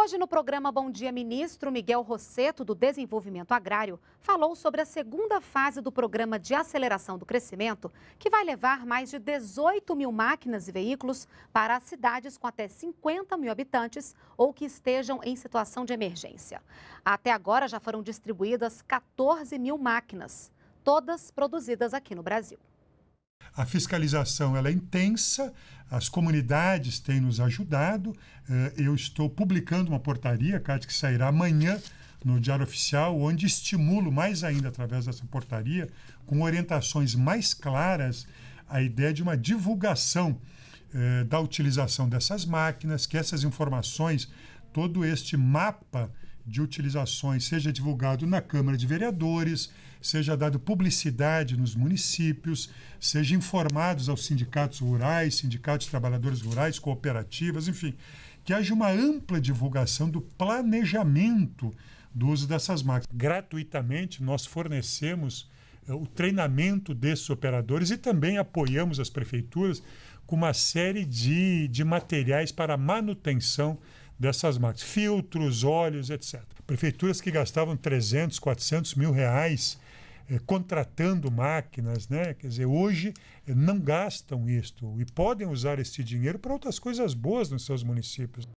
Hoje, no programa Bom Dia Ministro, Miguel Rosseto, do Desenvolvimento Agrário, falou sobre a segunda fase do programa de aceleração do crescimento, que vai levar mais de 18 mil máquinas e veículos para as cidades com até 50 mil habitantes ou que estejam em situação de emergência. Até agora já foram distribuídas 14 mil máquinas, todas produzidas aqui no Brasil. A fiscalização ela é intensa, as comunidades têm nos ajudado. Eh, eu estou publicando uma portaria, Cátia, que sairá amanhã no Diário Oficial, onde estimulo mais ainda através dessa portaria, com orientações mais claras, a ideia de uma divulgação eh, da utilização dessas máquinas, que essas informações, todo este mapa de utilizações seja divulgado na Câmara de Vereadores, seja dado publicidade nos municípios, seja informados aos sindicatos rurais, sindicatos de trabalhadores rurais, cooperativas, enfim, que haja uma ampla divulgação do planejamento do uso dessas máquinas. Gratuitamente nós fornecemos eh, o treinamento desses operadores e também apoiamos as prefeituras com uma série de, de materiais para manutenção dessas marcas, filtros, óleos, etc. Prefeituras que gastavam 300, 400 mil reais eh, contratando máquinas, né? Quer dizer, hoje eh, não gastam isto e podem usar este dinheiro para outras coisas boas nos seus municípios.